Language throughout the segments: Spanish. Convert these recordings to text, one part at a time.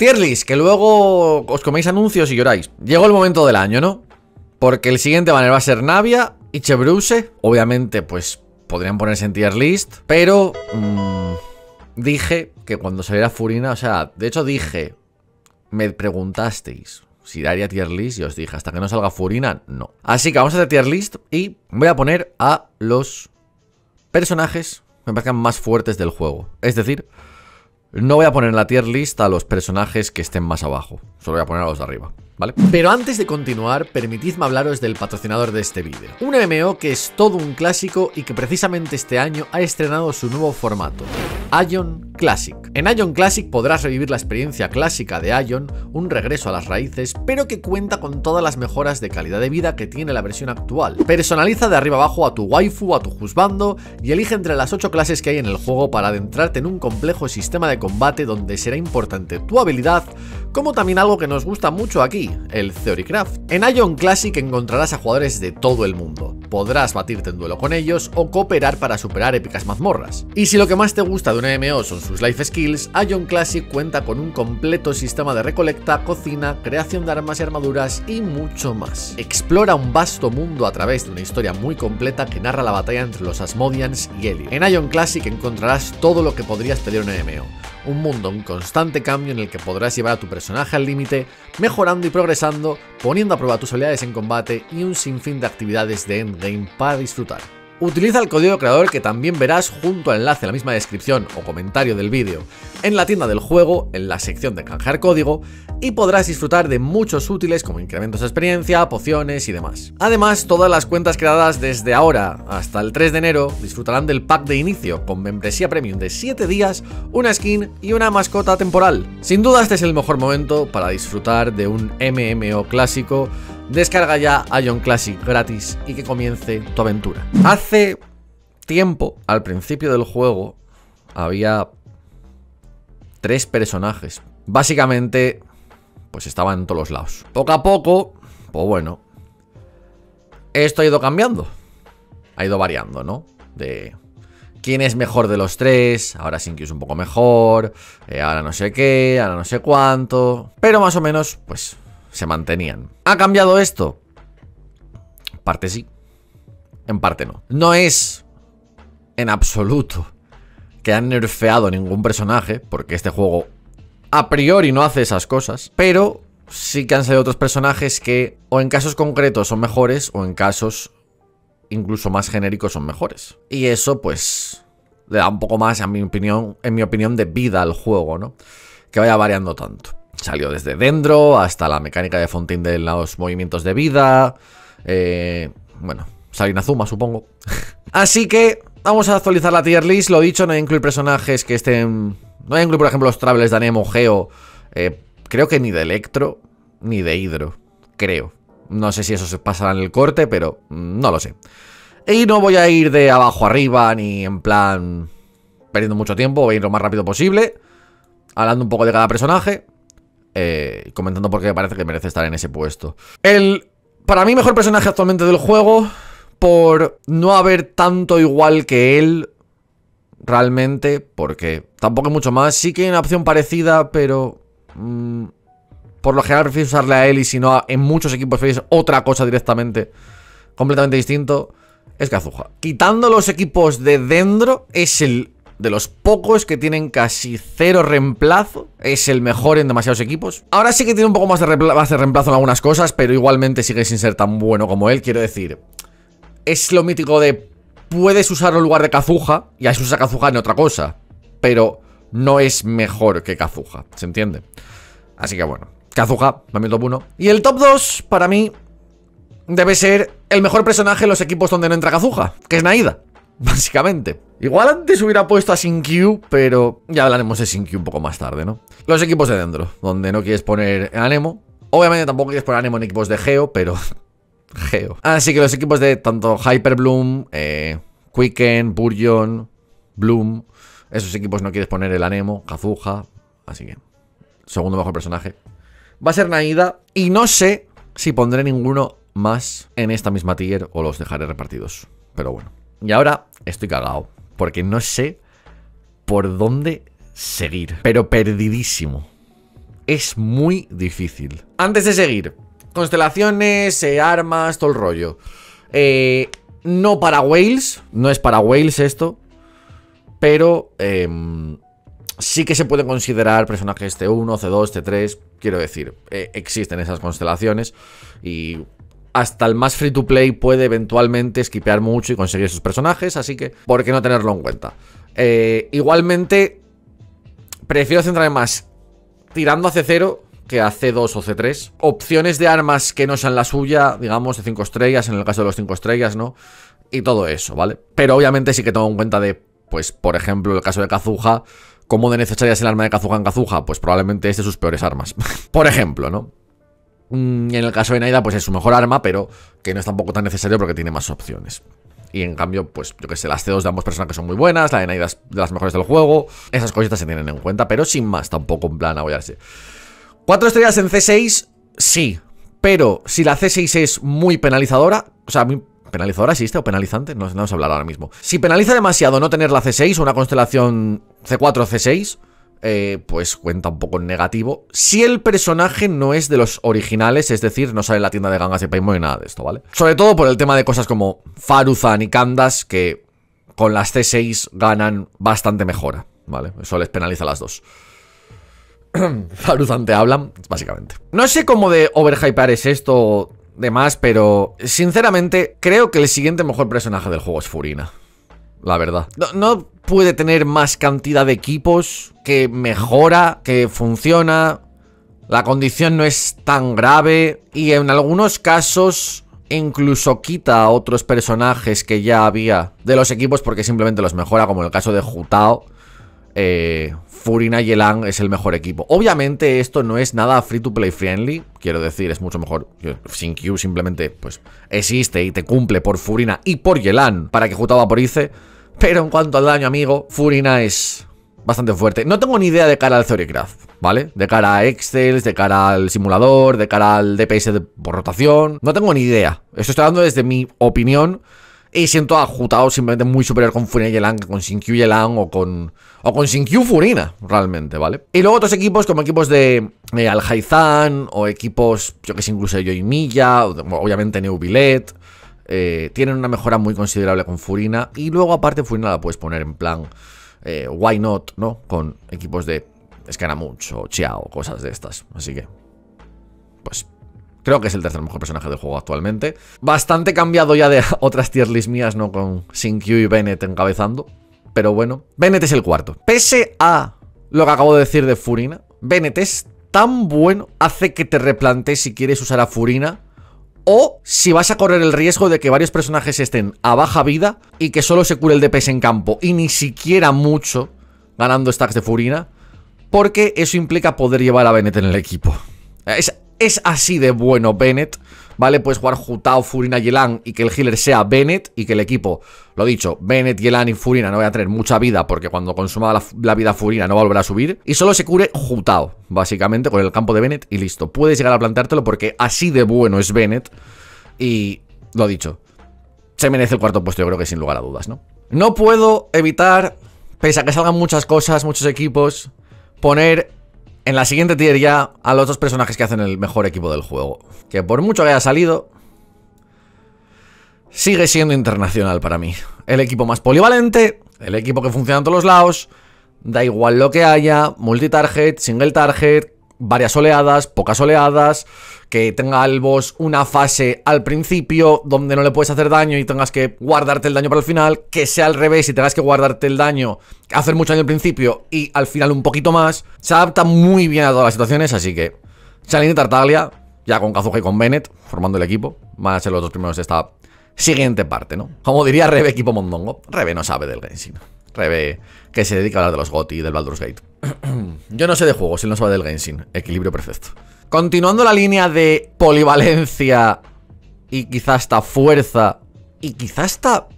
Tier list, que luego os coméis anuncios y lloráis. Llegó el momento del año, ¿no? Porque el siguiente banner va a ser Navia y Chebruse. Obviamente, pues podrían ponerse en tier list, pero mm, dije que cuando saliera Furina, o sea, de hecho dije, me preguntasteis si daría tier list y os dije, hasta que no salga Furina, no. Así que vamos a hacer tier list y voy a poner a los personajes que me parezcan más fuertes del juego. Es decir, no voy a poner en la tier list a los personajes que estén más abajo, solo voy a poner a los de arriba. ¿Vale? Pero antes de continuar, permitidme hablaros del patrocinador de este vídeo. Un mo que es todo un clásico y que precisamente este año ha estrenado su nuevo formato, Ion Classic. En Ion Classic podrás revivir la experiencia clásica de Ion, un regreso a las raíces, pero que cuenta con todas las mejoras de calidad de vida que tiene la versión actual. Personaliza de arriba abajo a tu waifu, a tu juzbando y elige entre las 8 clases que hay en el juego para adentrarte en un complejo sistema de combate donde será importante tu habilidad, como también algo que nos gusta mucho aquí, el Theorycraft. En Ion Classic encontrarás a jugadores de todo el mundo. Podrás batirte en duelo con ellos o cooperar para superar épicas mazmorras. Y si lo que más te gusta de un MMO son sus sus life skills, Ion Classic cuenta con un completo sistema de recolecta, cocina, creación de armas y armaduras y mucho más. Explora un vasto mundo a través de una historia muy completa que narra la batalla entre los Asmodians y Eli. En Ion Classic encontrarás todo lo que podrías pedir en MMO, un mundo en constante cambio en el que podrás llevar a tu personaje al límite, mejorando y progresando, poniendo a prueba tus habilidades en combate y un sinfín de actividades de endgame para disfrutar. Utiliza el código creador que también verás junto al enlace en la misma descripción o comentario del vídeo en la tienda del juego, en la sección de canjear código, y podrás disfrutar de muchos útiles como incrementos de experiencia, pociones y demás. Además, todas las cuentas creadas desde ahora hasta el 3 de enero disfrutarán del pack de inicio con membresía premium de 7 días, una skin y una mascota temporal. Sin duda este es el mejor momento para disfrutar de un MMO clásico. Descarga ya Ion Classic gratis y que comience tu aventura. Hace tiempo, al principio del juego, había tres personajes. Básicamente pues estaba en todos los lados. Poco a poco, pues bueno, esto ha ido cambiando. Ha ido variando, ¿no? De quién es mejor de los tres, ahora que es un poco mejor, eh, ahora no sé qué, ahora no sé cuánto. Pero más o menos, pues, se mantenían. ¿Ha cambiado esto? Parte sí, en parte no. No es en absoluto que han nerfeado ningún personaje, porque este juego a priori no hace esas cosas, pero sí que han salido otros personajes que o en casos concretos son mejores o en casos incluso más genéricos son mejores. Y eso pues le da un poco más, a mi opinión, en mi opinión, de vida al juego, ¿no? Que vaya variando tanto. Salió desde Dendro hasta la mecánica de Fontaine de los movimientos de vida. Eh, bueno, Salina Zuma, supongo. Así que vamos a actualizar la tier list. Lo dicho, no incluir personajes que estén no voy a incluir, por ejemplo, los travels de Anemo Geo. Eh, creo que ni de Electro ni de Hidro. Creo. No sé si eso se pasará en el corte, pero no lo sé. Y no voy a ir de abajo arriba, ni en plan perdiendo mucho tiempo, voy a ir lo más rápido posible, hablando un poco de cada personaje, eh, comentando por qué parece que merece estar en ese puesto. El, para mí, mejor personaje actualmente del juego, por no haber tanto igual que él, realmente, porque tampoco es mucho más. Sí que hay una opción parecida, pero... Mm, por lo general prefiero usarle a él y si no, en muchos equipos otra cosa directamente. Completamente distinto. Es azuja Quitando los equipos de Dendro, es el de los pocos que tienen casi cero reemplazo. Es el mejor en demasiados equipos. Ahora sí que tiene un poco más de reemplazo en algunas cosas, pero igualmente sigue sin ser tan bueno como él. Quiero decir, es lo mítico de Puedes usarlo en lugar de Kazuha y ahí se usa Kazuha en otra cosa. Pero no es mejor que Kazuha, ¿se entiende? Así que bueno, Kazuha, para mí top 1. Y el top 2, para mí, debe ser el mejor personaje en los equipos donde no entra Kazuha, que es Naida, básicamente. Igual antes hubiera puesto a Sinkyu, pero ya hablaremos de Sinkyu un poco más tarde, ¿no? Los equipos de dentro, donde no quieres poner Anemo. Obviamente tampoco quieres poner Anemo en equipos de Geo, pero geo. Así que los equipos de tanto Hyperbloom, eh, Quicken, Burjon, Bloom, esos equipos no quieres poner el Anemo, Kazuha, así que segundo mejor personaje. Va a ser Naida y no sé si pondré ninguno más en esta misma tier o los dejaré repartidos, pero bueno. Y ahora estoy cagado porque no sé por dónde seguir, pero perdidísimo. Es muy difícil. Antes de seguir, constelaciones, eh, armas, todo el rollo. Eh, no para Wales, no es para Wales esto, pero em, sí que se pueden considerar personajes T1, C2, T3, quiero decir, eh, existen esas constelaciones y hasta el más free to play puede eventualmente esquipear mucho y conseguir esos personajes, así que ¿por qué no tenerlo en cuenta? igualmente, prefiero centrarme más tirando hacia 0 que a C2 o C3. Opciones de armas que no sean la suya, digamos, de 5 estrellas, en el caso de los 5 estrellas, ¿no? Y todo eso, ¿vale? Pero obviamente sí que tengo en cuenta de, pues, por ejemplo, el caso de Kazuha, ¿cómo de necesaria es el arma de Kazuha en Kazuha? Pues probablemente es de sus peores armas. por ejemplo, ¿no? Mm, en el caso de Naida, pues es su mejor arma, pero que no es tampoco tan necesario porque tiene más opciones. Y en cambio, pues yo que sé, las C2 de ambos personajes son muy buenas, la de Naida es de las mejores del juego. Esas cositas se tienen en cuenta, pero sin más tampoco en plan decir Cuatro estrellas en C6, sí. Pero si la C6 es muy penalizadora, o sea, penalizadora existe o penalizante, no, vamos a hablar ahora mismo. Si penaliza demasiado no tener la C6 o una constelación C4 C6, eh, pues cuenta un poco en negativo. Si el personaje no es de los originales, es decir, no sale en la tienda de gangas de Paymo y nada de esto, ¿vale? Sobre todo por el tema de cosas como Faruzan y Kandas, que con las C6 ganan bastante mejora, ¿vale? Eso les penaliza a las dos. Saludante hablan, básicamente. No sé cómo de overhypear es esto de más, pero sinceramente creo que el siguiente mejor personaje del juego es Furina. La verdad. No, no puede tener más cantidad de equipos que mejora, que funciona. La condición no es tan grave y en algunos casos incluso quita a otros personajes que ya había de los equipos porque simplemente los mejora, como en el caso de Jutao. Eh, Furina y Elan es el mejor equipo. Obviamente esto no es nada free to play friendly, quiero decir, es mucho mejor. Sin Q simplemente pues existe y te cumple por Furina y por Yelan para que por ICE. Pero en cuanto al daño, amigo, Furina es bastante fuerte. No tengo ni idea de cara al Theorycraft, ¿vale? De cara a Excel, de cara al simulador, de cara al DPS por rotación. No tengo ni idea. Esto estoy dando desde mi opinión y siento ajustado simplemente muy superior con Furina Elan que con Shinkyu Yelan o con, o con Shinkyu Furina, realmente, ¿vale? Y luego otros equipos como equipos de al Alhaizan o equipos, yo que sé, incluso de Milla. obviamente Neubilet, eh, tienen una mejora muy considerable con Furina y luego aparte Furina la puedes poner en plan, eh, why not, ¿no? Con equipos de Scaramouche o Chiao, cosas de estas, así que, pues Creo que es el tercer mejor personaje del juego actualmente. Bastante cambiado ya de otras tier list mías, ¿no? Con Sin Q y Bennett encabezando. Pero bueno, Bennett es el cuarto. Pese a lo que acabo de decir de Furina, Bennett es tan bueno, hace que te replantes si quieres usar a Furina o si vas a correr el riesgo de que varios personajes estén a baja vida y que solo se cure el DPS en campo y ni siquiera mucho ganando stacks de Furina, porque eso implica poder llevar a Bennett en el equipo. Es es así de bueno Bennett, ¿vale? Puedes jugar Jutao, Furina, Yelan y que el healer sea Bennett y que el equipo, lo dicho, Bennett, Yelan y Furina no vaya a tener mucha vida porque cuando consuma la, vida Furina no va a volver a subir y solo se cure Jutao, básicamente, con el campo de Bennett y listo. Puedes llegar a plantártelo porque así de bueno es Bennett y lo dicho, se merece el cuarto puesto, yo creo que sin lugar a dudas, ¿no? No puedo evitar, pese a que salgan muchas cosas, muchos equipos, poner en la siguiente tier ya a los dos personajes que hacen el mejor equipo del juego. Que por mucho que haya salido, sigue siendo internacional para mí. El equipo más polivalente, el equipo que funciona en todos los lados, da igual lo que haya, multitarget, single target, varias oleadas, pocas oleadas, que tenga el boss una fase al principio donde no le puedes hacer daño y tengas que guardarte el daño para el final, que sea al revés y tengas que guardarte el daño, hacer mucho daño al principio y al final un poquito más. Se adapta muy bien a todas las situaciones, así que Chalini de Tartaglia, ya con Kazuha y con Bennett, formando el equipo, van a ser los dos primeros de esta siguiente parte, ¿no? Como diría Rebe Equipo Mondongo, Rebe no sabe del Genshin. Rebe, que se dedica a hablar de los Gotti y del Baldur's Gate. Yo no sé de juegos, él no sabe del Genshin. Equilibrio perfecto. Continuando la línea de polivalencia y quizás hasta fuerza y quizás hasta...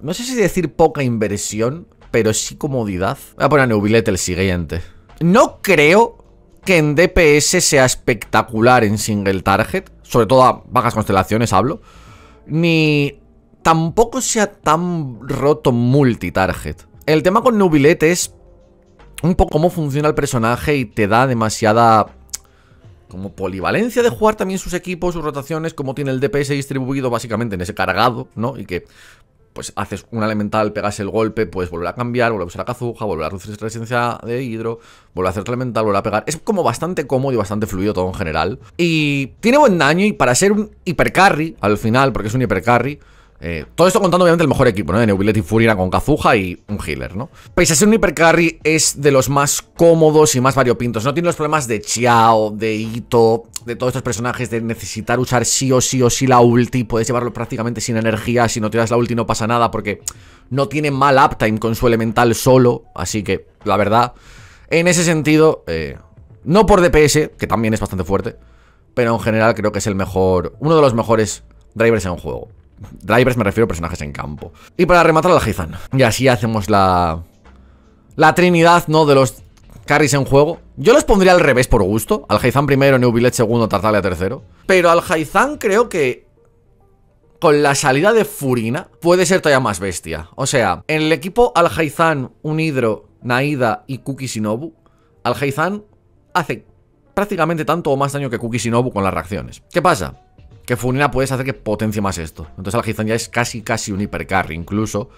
No sé si decir poca inversión, pero sí comodidad. Voy a poner a el siguiente. No creo que en DPS sea espectacular en single target, sobre todo a bajas constelaciones hablo ni tampoco sea tan roto multitarget. El tema con Nubilete es un poco cómo funciona el personaje y te da demasiada como polivalencia de jugar también sus equipos, sus rotaciones, cómo tiene el DPS distribuido básicamente en ese cargado, ¿no? Y que pues haces un elemental, pegas el golpe, puedes volver a cambiar, volver a usar la cazuja volver a reducir la resistencia de hidro, volver a hacer elemental, volver a pegar. Es como bastante cómodo y bastante fluido todo en general. Y tiene buen daño y para ser un hipercarry, al final, porque es un hipercarry, eh, todo esto contando obviamente el mejor equipo, ¿no? De Neubility y con Kazuha y un healer, ¿no? ser un hipercarry es de los más cómodos y más variopintos. No tiene los problemas de Chiao, de Ito, de todos estos personajes, de necesitar usar sí o sí o sí la ulti. Puedes llevarlo prácticamente sin energía. Si no tiras la ulti no pasa nada porque no tiene mal uptime con su elemental solo. Así que, la verdad, en ese sentido, eh, no por DPS, que también es bastante fuerte, pero en general creo que es el mejor, uno de los mejores drivers en un juego. Drivers me refiero a personajes en campo. Y para rematar al Heizan. Y así hacemos la... La trinidad, ¿no? De los carries en juego. Yo los pondría al revés por gusto. Al primero, New segundo, Tartaglia tercero. Pero al creo que con la salida de Furina puede ser todavía más bestia. O sea, en el equipo al un hidro Naida y Kuki Shinobu, al hace prácticamente tanto o más daño que Kuki Shinobu con las reacciones. ¿Qué pasa? que Furina puedes hacer que potencie más esto. Entonces Algizan ya es casi, casi un hipercarry incluso.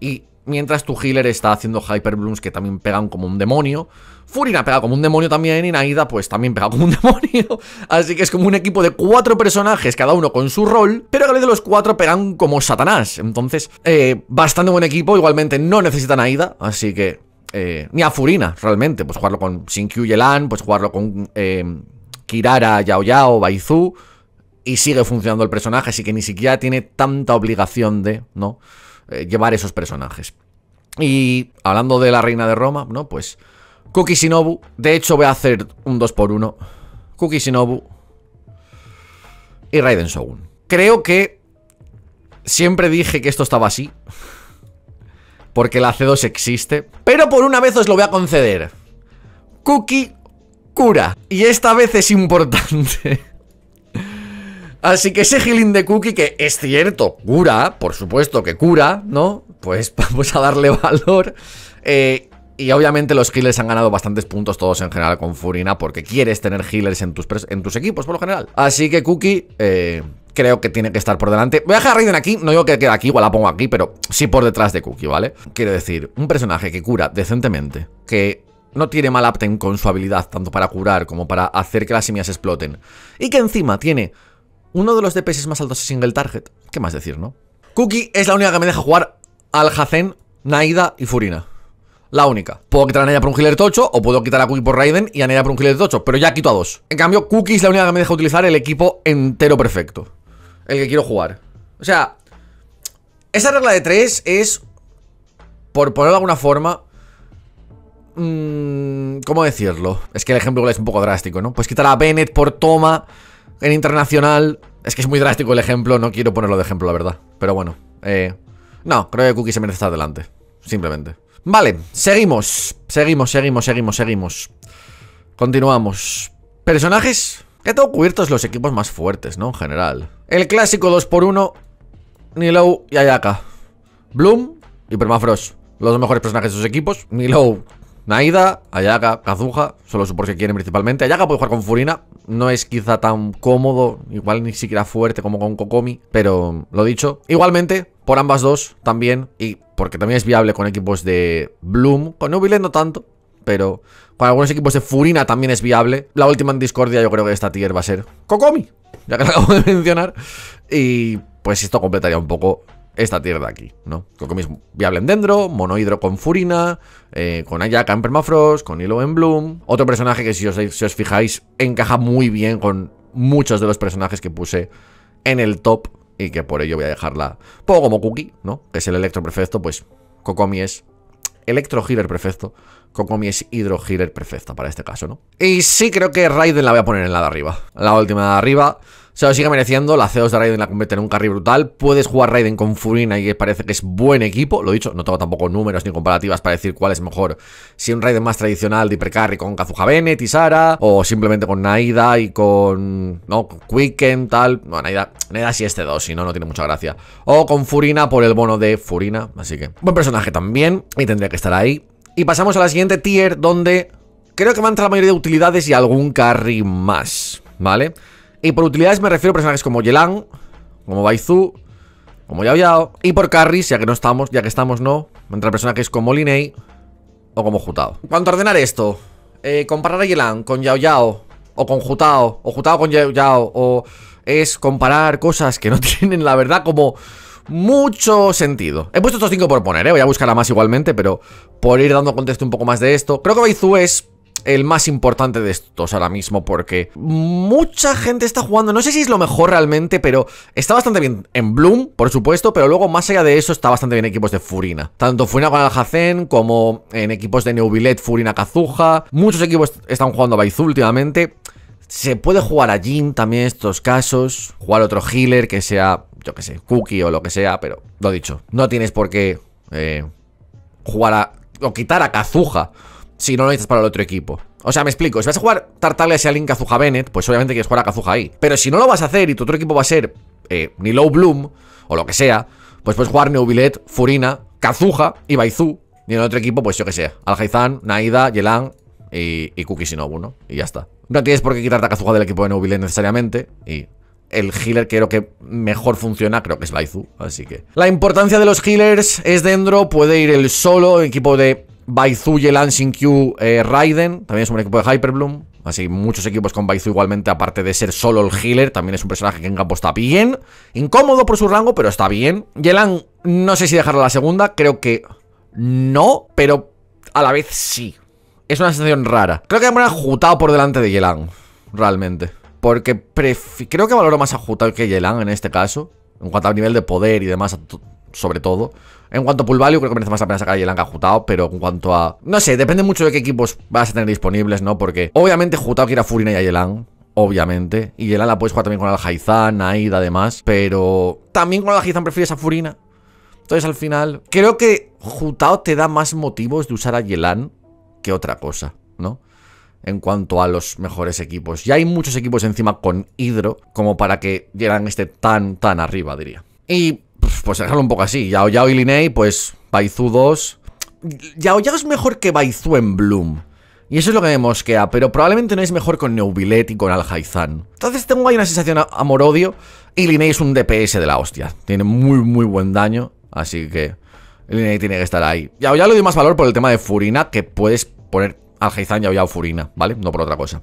Y mientras tu healer está haciendo Hyperblooms que también pegan como un demonio. Furina pega como un demonio también y Naida pues también pega como un demonio. Así que es como un equipo de cuatro personajes, cada uno con su rol, pero a vez de los cuatro pegan como Satanás. Entonces, eh, bastante buen equipo, igualmente no necesitan Naida, así que... Eh, ni a Furina, realmente. Pues jugarlo con Shinkyu Elan pues jugarlo con eh, Kirara, Yao Yao, Baizu y sigue funcionando el personaje, así que ni siquiera tiene tanta obligación de, ¿no? Eh, llevar esos personajes. Y hablando de la reina de Roma, ¿no? Pues Cookie Shinobu, de hecho voy a hacer un 2x1. Cookie Shinobu y Raiden Shogun. Creo que siempre dije que esto estaba así. Porque la C2 existe. Pero por una vez os lo voy a conceder. Cookie cura. Y esta vez es importante. Así que ese healing de Cookie, que es cierto, cura, por supuesto que cura, ¿no? Pues vamos a darle valor. Eh, y obviamente los healers han ganado bastantes puntos todos en general con Furina porque quieres tener healers en tus, en tus equipos por lo general. Así que Cookie, eh, creo que tiene que estar por delante. Voy a dejar a Raiden aquí, no digo que quede aquí, igual la pongo aquí, pero sí por detrás de Cookie, ¿vale? Quiero decir, un personaje que cura decentemente, que no tiene mal apten con su habilidad tanto para curar como para hacer que las semillas exploten. Y que encima tiene uno de los DPS más altos es single target. ¿Qué más decir, no? Cookie es la única que me deja jugar al Naida y Furina. La única. Puedo quitar a Naida por un healer tocho o puedo quitar a Cookie por Raiden y a Naida por un healer tocho, pero ya quito a dos. En cambio, Cookie es la única que me deja utilizar el equipo entero perfecto. El que quiero jugar. O sea, esa regla de tres es, por ponerlo de alguna forma, mm, ¿Cómo decirlo? Es que el ejemplo es un poco drástico, ¿no? Pues quitar a Bennett por toma en internacional, es que es muy drástico el ejemplo, no quiero ponerlo de ejemplo, la verdad. Pero bueno, eh, no, creo que Cookie se merece estar adelante, simplemente. Vale, seguimos, seguimos, seguimos, seguimos, seguimos. Continuamos. Personajes que tengo cubiertos los equipos más fuertes, ¿no? En general. El clásico 2x1, Nilou y Ayaka. Bloom y Permafrost. Los dos mejores personajes de sus equipos. Nilou Naida, Ayaka, Kazuha, solo supongo que quieren principalmente. Ayaka puede jugar con Furina, no es quizá tan cómodo, igual ni siquiera fuerte como con Kokomi, pero lo dicho. Igualmente, por ambas dos también, y porque también es viable con equipos de Bloom, con no no tanto, pero con algunos equipos de Furina también es viable. La última en Discordia yo creo que esta tier va a ser Kokomi, ya que la acabo de mencionar, y pues esto completaría un poco esta tierra de aquí, ¿no? Kokomi es viable en dendro, monohidro con furina, eh, con Ayaka en permafrost, con hilo en bloom. Otro personaje que si os, fijáis encaja muy bien con muchos de los personajes que puse en el top y que por ello voy a dejarla poco como Cookie, ¿no? Que es el electro perfecto, pues Kokomi es electro healer perfecto, Kokomi es hidro healer perfecta para este caso, ¿no? Y sí creo que Raiden la voy a poner en la de arriba, la última de arriba. Se lo sigue mereciendo, la C2 de Raiden la convierte en un carry brutal, puedes jugar Raiden con Furina y parece que es buen equipo, lo he dicho, no tengo tampoco números ni comparativas para decir cuál es mejor, si un Raiden más tradicional de hipercarry con Kazuha Bennett y Sara, o simplemente con Naida y con... no, Quicken, tal, no, Naida, Naida sí este 2 si no, no tiene mucha gracia, o con Furina por el bono de Furina, así que buen personaje también y tendría que estar ahí. Y pasamos a la siguiente tier donde creo que me a la mayoría de utilidades y algún carry más, ¿vale? vale y por utilidades me refiero a personajes como Yelan, como Baizu, como Yao Yao. Y por carries, ya que no estamos, ya que estamos no, entre personajes como Linei o como Jutao. Cuanto ordenar esto, eh, comparar a Yelan con Yao Yao o con Jutao, o Jutao con Yao Yao, o es comparar cosas que no tienen, la verdad, como mucho sentido. He puesto estos cinco por poner, ¿eh? voy a buscar a más igualmente, pero por ir dando contexto un poco más de esto. Creo que Baizu es el más importante de estos ahora mismo porque mucha gente está jugando, no sé si es lo mejor realmente, pero está bastante bien en Bloom, por supuesto, pero luego más allá de eso está bastante bien en equipos de Furina. Tanto Furina con Alhacén como en equipos de Neubilet, Furina Kazuha, muchos equipos están jugando a Baizu últimamente. Se puede jugar a Jin también en estos casos, jugar otro healer que sea, yo que sé, Cookie o lo que sea, pero lo dicho, no tienes por qué eh, jugar a o quitar a Kazuha si no lo necesitas para el otro equipo. O sea, me explico, si vas a jugar Tartaglia y alguien Kazuha Bennett, pues obviamente quieres jugar a Kazuha ahí. Pero si no lo vas a hacer y tu otro equipo va a ser eh, Ni low Bloom o lo que sea, pues puedes jugar Neubilet, Furina, Kazuha y Baizu. Y en el otro equipo, pues yo que sea, Alhaizan, Naida, Yelan y, y si ¿no? Y ya está. No tienes por qué quitarte a Kazuha del equipo de Neubilet necesariamente y el healer creo que mejor funciona, creo que es Baizu, así que... La importancia de los healers es dentro, puede ir el solo, equipo de Baizuye, Lansing Q, eh, Raiden, también es un equipo de Hyperbloom. Así muchos equipos con Baizu igualmente, aparte de ser solo el healer, también es un personaje que en campo está bien. Incómodo por su rango, pero está bien. Yelan, no sé si dejarla la segunda, creo que no, pero a la vez sí. Es una sensación rara. Creo que me han jutado por delante de Yelan, realmente. Porque creo que valoro más a que Yelan en este caso. En cuanto al nivel de poder y demás, sobre todo. En cuanto a pool value, creo que merece más la pena sacar a a Jutao, pero en cuanto a... No sé, depende mucho de qué equipos vas a tener disponibles, ¿no? Porque obviamente Jutao quiere a Furina y a Yelan obviamente. Y Yelan la puedes jugar también con Alhaizan, Aida, además, pero también con Alhaizan prefieres a Furina. Entonces al final, creo que Jutao te da más motivos de usar a Yelan que otra cosa, ¿no? en cuanto a los mejores equipos. Ya hay muchos equipos encima con Hidro como para que Yelan Esté tan, tan arriba, diría. Y pues dejarlo un poco así. Yao y pues Baizu 2. Yaoyao es mejor que Baizu en Bloom. Y eso es lo que me mosquea, pero probablemente no es mejor con Neubilet y con al Entonces tengo ahí una sensación amor-odio. Y Linnei es un DPS de la hostia. Tiene muy, muy buen daño. Así que Linei tiene que estar ahí. Yao le doy más valor por el tema de Furina, que puedes poner al Haizan, Yao Furina, ¿vale? No por otra cosa.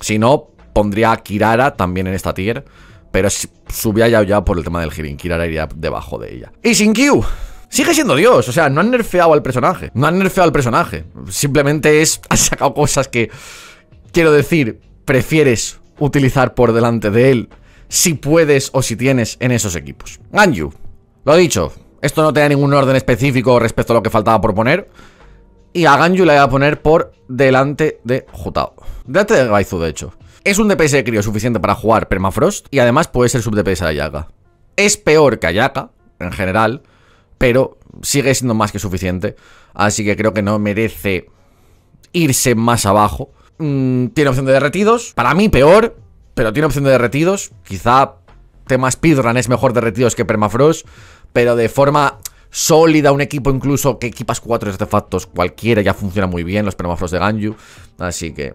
Si no, pondría a Kirara también en esta tier. Pero subía ya, ya por el tema del Girinkirar iría debajo de ella. Y sin Q. Sigue siendo Dios, o sea, no han nerfeado al personaje. No han nerfeado al personaje. Simplemente es. Ha sacado cosas que. Quiero decir, prefieres utilizar por delante de él si puedes o si tienes en esos equipos. Ganju lo dicho, esto no tenía ningún orden específico respecto a lo que faltaba por poner. Y a Ganju le voy a poner por delante de Jutao. Delante de Gaizu, de hecho. Es un DPS de crío suficiente para jugar Permafrost y además puede ser sub DPS de Ayaka. Es peor que Ayaka, en general, pero sigue siendo más que suficiente. Así que creo que no merece irse más abajo. Mm, tiene opción de derretidos. Para mí peor, pero tiene opción de derretidos. Quizá tema speedrun es mejor derretidos que permafrost, pero de forma sólida un equipo incluso que equipas cuatro artefactos cualquiera ya funciona muy bien, los permafrost de Ganju. Así que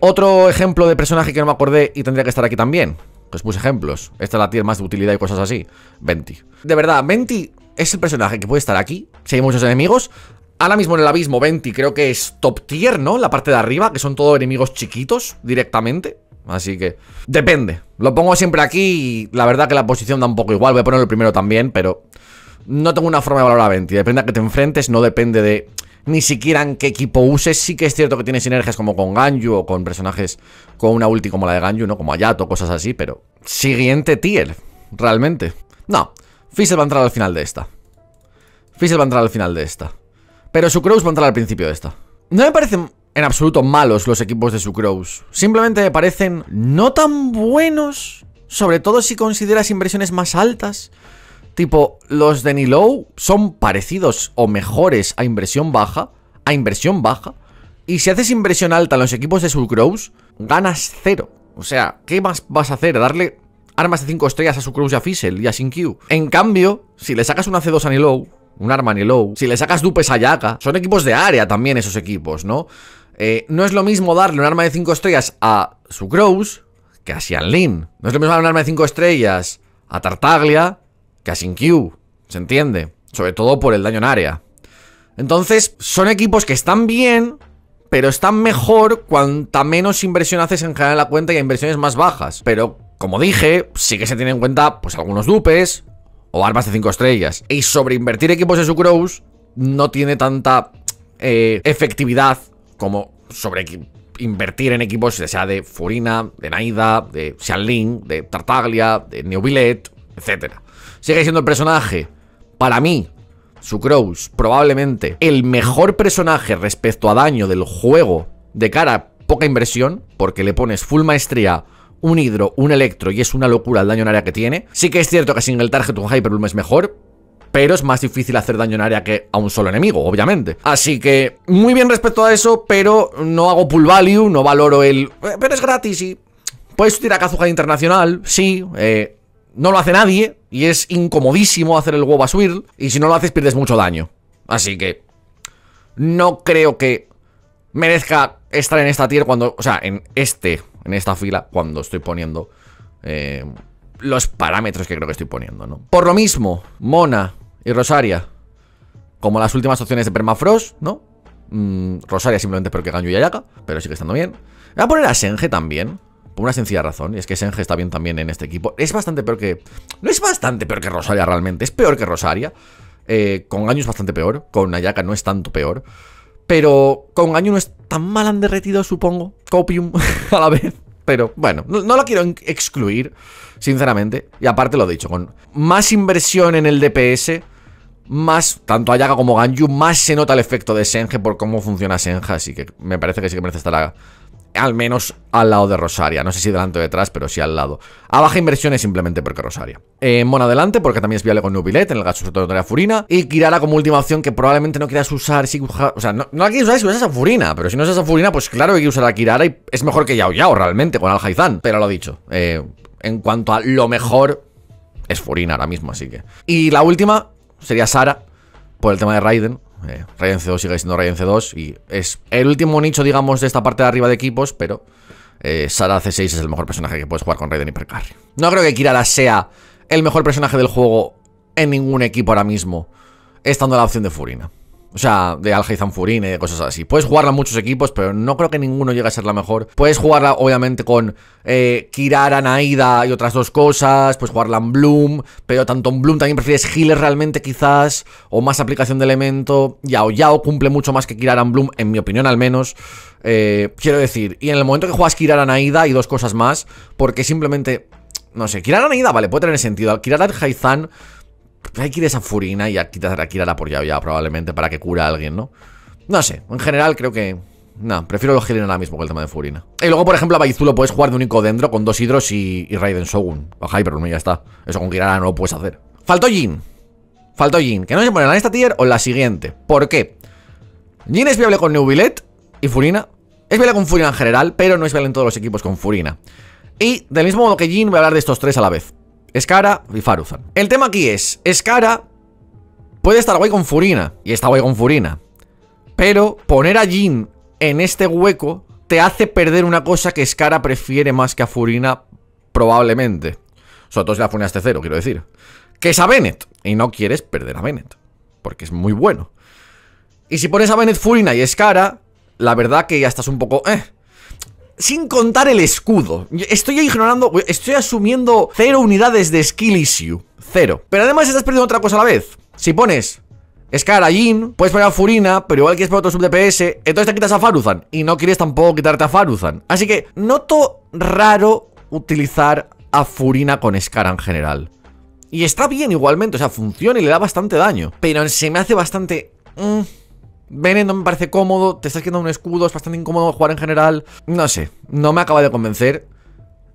otro ejemplo de personaje que no me acordé y tendría que estar aquí también. Pues puse ejemplos. Esta es la tier más de utilidad y cosas así. Venti. De verdad, Venti es el personaje que puede estar aquí. Si hay muchos enemigos. Ahora mismo en el abismo, Venti creo que es top tier, ¿no? La parte de arriba, que son todos enemigos chiquitos directamente. Así que... Depende. Lo pongo siempre aquí y la verdad que la posición da un poco igual. Voy a ponerlo primero también, pero... No tengo una forma de valorar a Venti. Depende a que te enfrentes, no depende de ni siquiera en qué equipo uses. Sí que es cierto que tiene sinergias como con Ganju o con personajes con una ulti como la de Ganju ¿no? Como Ayato, cosas así, pero... Siguiente tier, realmente. No, Fizzle va a entrar al final de esta. Fizzle va a entrar al final de esta. Pero Sucrose va a entrar al principio de esta. No me parecen en absoluto malos los equipos de Sucrose. Simplemente me parecen no tan buenos, sobre todo si consideras inversiones más altas. Tipo, los de Nilow son parecidos o mejores a inversión baja, a inversión baja, y si haces inversión alta en los equipos de Sucrose, ganas cero. O sea, ¿qué más vas a hacer? ¿Darle armas de 5 estrellas a Sucrose y a Fizzle y a Q. En cambio, si le sacas una C2 a Nilow, un arma a Nilow, si le sacas dupes a Yaga, son equipos de área también esos equipos, ¿no? Eh, no es lo mismo darle un arma de 5 estrellas a Sucrose que a Xianlin. No es lo mismo darle un arma de 5 estrellas a Tartaglia que Q, ¿se entiende? Sobre todo por el daño en área. Entonces, son equipos que están bien, pero están mejor cuanta menos inversión haces en general en la cuenta y a inversiones más bajas. Pero, como dije, sí que se tienen en cuenta pues algunos dupes o armas de 5 estrellas. Y sobre invertir equipos de su Sucrose no tiene tanta eh, efectividad como sobre invertir en equipos, ya sea de Furina, de Naida, de Xianling, de Tartaglia, de Billet etcétera. Sigue siendo el personaje, para mí, su Sucrose, probablemente el mejor personaje respecto a daño del juego de cara a poca inversión, porque le pones full maestría, un hidro, un electro y es una locura el daño en área que tiene. Sí que es cierto que sin el target Con Hyperloom es mejor, pero es más difícil hacer daño en área que a un solo enemigo, obviamente. Así que, muy bien respecto a eso, pero no hago pull value, no valoro el... Eh, pero es gratis y... Puedes tirar a Internacional, sí, eh, no lo hace nadie y es incomodísimo hacer el huevo a swirl y si no lo haces pierdes mucho daño. Así que no creo que merezca estar en esta tier cuando, o sea, en este, en esta fila cuando estoy poniendo eh, los parámetros que creo que estoy poniendo, ¿no? Por lo mismo, Mona y Rosaria como las últimas opciones de Permafrost, ¿no? Mm, Rosaria simplemente porque ganó ya Yayaka, pero sigue estando bien. Voy a poner a Senge también. Por una sencilla razón, y es que Senge está bien también en este equipo. Es bastante peor que... No es bastante peor que Rosaria realmente, es peor que Rosaria. Eh, con Año es bastante peor, con Ayaka no es tanto peor. Pero con Año no es tan mal han derretido, supongo. Copium a la vez. Pero bueno, no, lo quiero excluir, sinceramente. Y aparte lo he dicho, con más inversión en el DPS, más, tanto Ayaka como Ganyu, más se nota el efecto de Senge por cómo funciona Senja. Así que me parece que sí que merece estar a, al menos al lado de Rosaria. No sé si delante o detrás, pero sí al lado. A baja inversión es simplemente porque Rosaria. Eh, Mona adelante, porque también es viable con Nubilet, en el gasto de la Furina. Y Kirara como última opción que probablemente no quieras usar. Si, o sea, no, no la quieres usar si usas a Furina, pero si no usas a Furina, pues claro que hay que usar a Kirara y es mejor que Yao Yao realmente con Al Pero lo dicho, eh, en cuanto a lo mejor, es Furina ahora mismo, así que. Y la última sería Sara, por el tema de Raiden. Eh, C2 sigue siendo Ryan C2 y es el último nicho, digamos, de esta parte de arriba de equipos, pero eh, Sara C6 es el mejor personaje que puedes jugar con Raiden Hypercarry. No creo que Kirara sea el mejor personaje del juego en ningún equipo ahora mismo, estando la opción de Furina. O sea, de al y de cosas así. Puedes jugarla en muchos equipos, pero no creo que ninguno llegue a ser la mejor. Puedes jugarla, obviamente, con eh, Kirara, Naida y otras dos cosas. Puedes jugarla en Bloom, pero tanto en Bloom también prefieres healer realmente, quizás, o más aplicación de elemento. Yao Yao cumple mucho más que Kirara en Bloom, en mi opinión al menos. Eh, quiero decir, y en el momento que juegas Kirara, Naida y dos cosas más, porque simplemente no sé, Kirara Naida, vale, puede tener sentido. Kirara Haizan hay que ir a esa furina y a quitar a Kirara por ya probablemente para que cura a alguien, ¿no? No sé, en general creo que... No, prefiero los Helen ahora mismo que el tema de Furina. Y luego, por ejemplo, a Baizulo puedes jugar de un dentro con dos Hidros y, Raiden Shogun. O pero ya está. Eso con Kirara no lo puedes hacer. Faltó Jin. Faltó Jin. Que no se pone en esta tier o en la siguiente. ¿Por qué? Jin es viable con Neubilet y Furina. Es viable con Furina en general, pero no es viable en todos los equipos con Furina. Y del mismo modo que Jin, voy a hablar de estos tres a la vez. Escara y Faruzan. El tema aquí es, Escara puede estar guay con Furina, y está guay con Furina, pero poner a Jin en este hueco te hace perder una cosa que Escara prefiere más que a Furina probablemente. Sobre todo si la Furina es este cero, quiero decir. Que es a Bennett, y no quieres perder a Bennett, porque es muy bueno. Y si pones a Bennett Furina y Skara, la verdad que ya estás un poco... Eh, sin contar el escudo. Estoy ignorando, estoy asumiendo cero unidades de skill issue. Cero. Pero además estás perdiendo otra cosa a la vez. Si pones Scar Jin, puedes poner a Furina, pero igual quieres poner otro sub DPS, entonces te quitas a Faruzan. Y no quieres tampoco quitarte a Faruzan. Así que noto raro utilizar a Furina con Scar en general. Y está bien igualmente, o sea, funciona y le da bastante daño. Pero se me hace bastante... Mm, Bene no me parece cómodo, te estás quedando un escudo, es bastante incómodo jugar en general. No sé, no me acaba de convencer.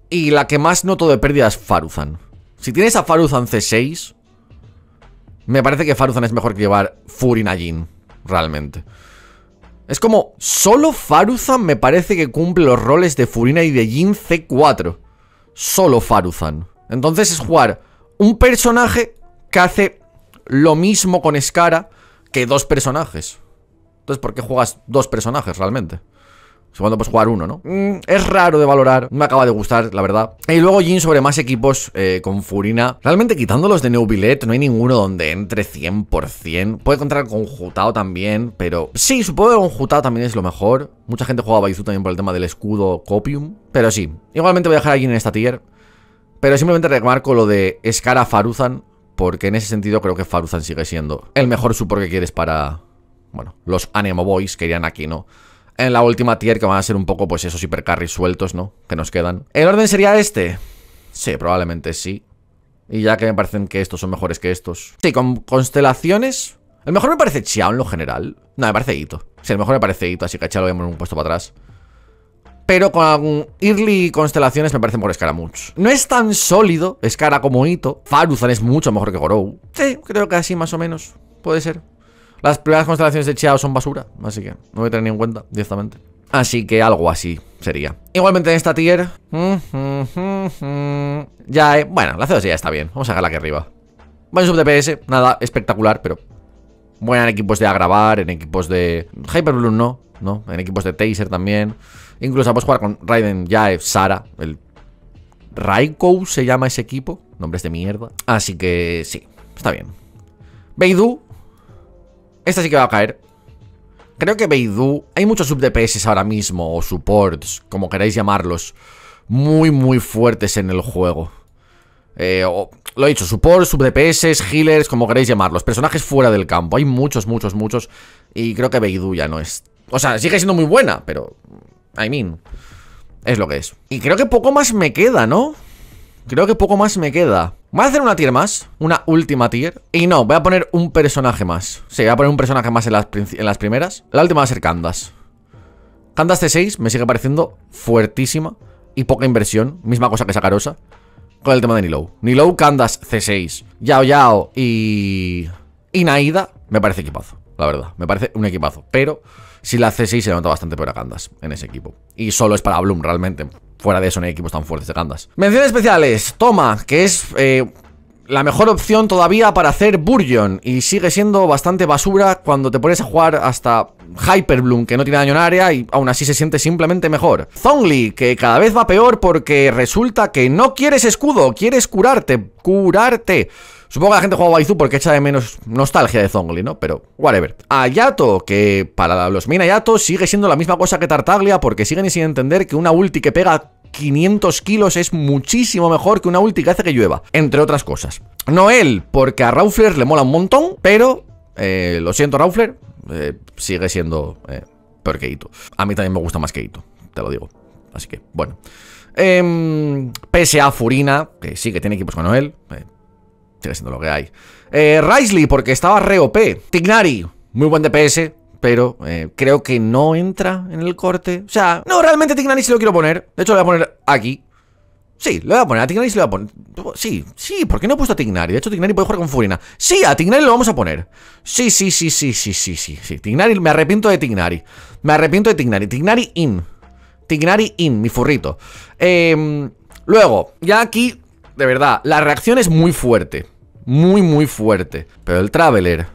Y la que más noto de pérdida es Faruzan. Si tienes a Faruzan C6, me parece que Faruzan es mejor que llevar Furina Jin, realmente. Es como, solo Faruzan me parece que cumple los roles de Furina y de Jin C4. Solo Faruzan. Entonces es jugar un personaje que hace lo mismo con Skara que dos personajes. Entonces, ¿por qué juegas dos personajes realmente? Segundo, pues jugar uno, ¿no? Mm, es raro de valorar, me acaba de gustar, la verdad. Y luego Jin sobre más equipos eh, con Furina. Realmente quitándolos de Neubilet, no hay ninguno donde entre 100%. Puede encontrar con Jutao también, pero... Sí, supongo que con Jutao también es lo mejor. Mucha gente juega Baizu también por el tema del escudo Copium. Pero sí, igualmente voy a dejar a Jin en esta tier. Pero simplemente remarco lo de Escara Faruzan, porque en ese sentido creo que Faruzan sigue siendo el mejor support que quieres para bueno, los Anemo Boys que irían aquí, ¿no? En la última tier que van a ser un poco, pues, esos hipercarries sueltos, ¿no? Que nos quedan. ¿El orden sería este? Sí, probablemente sí. Y ya que me parecen que estos son mejores que estos. Sí, con constelaciones... El mejor me parece Chiao en lo general. No, me parece Ito. Sí, el mejor me parece Ito, así que a Chiao lo vemos un puesto para atrás. Pero con Early Constelaciones me parece mejor mucho. No es tan sólido escara como Ito. Faruzan es mucho mejor que Gorou. Sí, creo que así más o menos. Puede ser. Las primeras constelaciones de Chiao son basura, así que no voy a tener ni en cuenta directamente. Así que algo así sería. Igualmente en esta tier... Ya, eh, bueno, la c ya está bien. Vamos a sacarla aquí arriba. Buen sub DPS, nada espectacular, pero... Buena en equipos de agravar, en equipos de... Hyperbloom no, ¿no? En equipos de Taser también. Incluso a jugar con Raiden, Yae, Sara, el... Raikou se llama ese equipo. Nombres de mierda. Así que sí, está bien. Beidou, esta sí que va a caer. Creo que Beidou... Hay muchos sub-DPS ahora mismo, o supports, como queráis llamarlos, muy, muy fuertes en el juego. Eh, lo he dicho, supports, sub-DPS, healers, como queráis llamarlos. Personajes fuera del campo. Hay muchos, muchos, muchos. Y creo que Beidou ya no es... O sea, sigue siendo muy buena, pero... I mean... Es lo que es. Y creo que poco más me queda, ¿no? Creo que poco más me queda. Voy a hacer una tier más, una última tier Y no, voy a poner un personaje más Sí, voy a poner un personaje más en las, primeras La última va a ser Candas Candas C6 me sigue pareciendo fuertísima Y poca inversión, misma cosa que Sacarosa Con el tema de Nilou Nilou, Candas C6 Yao Yao y... Y Naida me parece equipazo la verdad. Me parece un equipazo. Pero si la C6 se nota bastante peor a Candas en ese equipo. Y solo es para Bloom realmente. Fuera de eso no hay equipos tan fuertes de Gandas. Menciones especiales. Toma, que es... Eh, la mejor opción todavía para hacer Burgeon y sigue siendo bastante basura cuando te pones a jugar hasta Bloom que no tiene daño en área y aún así se siente simplemente mejor. Zongli, que cada vez va peor porque resulta que no quieres escudo, quieres curarte, curarte. Supongo que la gente juega Waizu porque echa de menos nostalgia de Zongli, ¿no? Pero, whatever. A que para los Ayato sigue siendo la misma cosa que Tartaglia porque siguen sin entender que una ulti que pega 500 kilos es muchísimo mejor que una ulti que hace que llueva, entre otras cosas. Noel, porque a Raufler le mola un montón, pero, eh, lo siento Raufler, eh, sigue siendo eh, peor que Ito. A mí también me gusta más que Ito, te lo digo. Así que, bueno. Em, pese a Furina, que sí que tiene equipos con Noel, sigue siendo lo que hay. Eh, porque estaba re OP. Tignari, muy buen DPS, pero eh, creo que no entra en el corte. O sea, no, realmente Tignari sí lo quiero poner. De hecho, lo voy a poner aquí. Sí, lo voy a poner. A Tignari sí lo voy a poner. Sí, sí, ¿por qué no he puesto a Tignari? De hecho, Tignari puede jugar con Furina. Sí, a Tignari lo vamos a poner. Sí, sí, sí, sí, sí, sí, sí. sí. Tignari, me arrepiento de Tignari. Me arrepiento de Tignari. Tignari in. Tignari in, mi furrito. Em, luego, ya aquí, de verdad, la reacción es muy fuerte muy muy fuerte. Pero el Traveler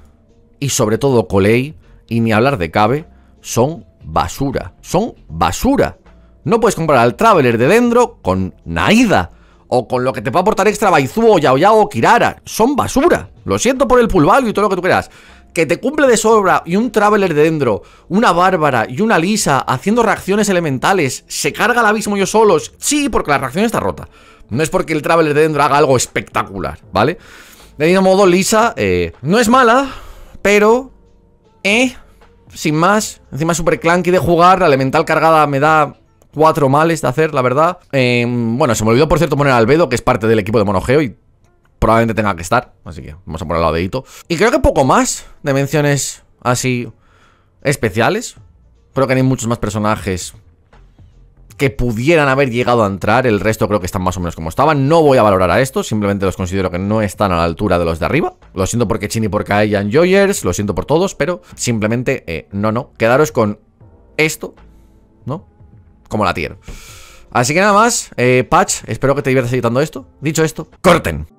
y sobre todo Coley, y ni hablar de Cabe, son basura. Son basura. No puedes comprar al Traveler de Dendro con Naida o con lo que te a aportar extra Baizuo, Yao Yao o Kirara. Son basura. Lo siento por el pulval y todo lo que tú quieras. Que te cumple de sobra y un Traveler de Dendro, una Bárbara y una Lisa haciendo reacciones elementales, se carga el abismo yo solos. Sí, porque la reacción está rota. No es porque el Traveler de Dendro haga algo espectacular, ¿vale? De mismo modo, Lisa eh, no es mala, pero... Eh, sin más. Encima es súper clunky de jugar, la elemental cargada me da cuatro males de hacer, la verdad. Em, bueno, se me olvidó, por cierto, poner Albedo, que es parte del equipo de Monogeo y probablemente tenga que estar. Así que vamos a poner al dedito. Y creo que poco más de menciones así especiales. Creo que hay muchos más personajes que pudieran haber llegado a entrar, el resto creo que están más o menos como estaban. No voy a valorar a estos, simplemente los considero que no están a la altura de los de arriba. Lo siento por Chini, por hayan Joyers, lo siento por todos, pero simplemente, eh, no, no, quedaros con esto, ¿no? Como la tierra. Así que nada más, eh, Patch, espero que te diviertas editando esto. Dicho esto, corten.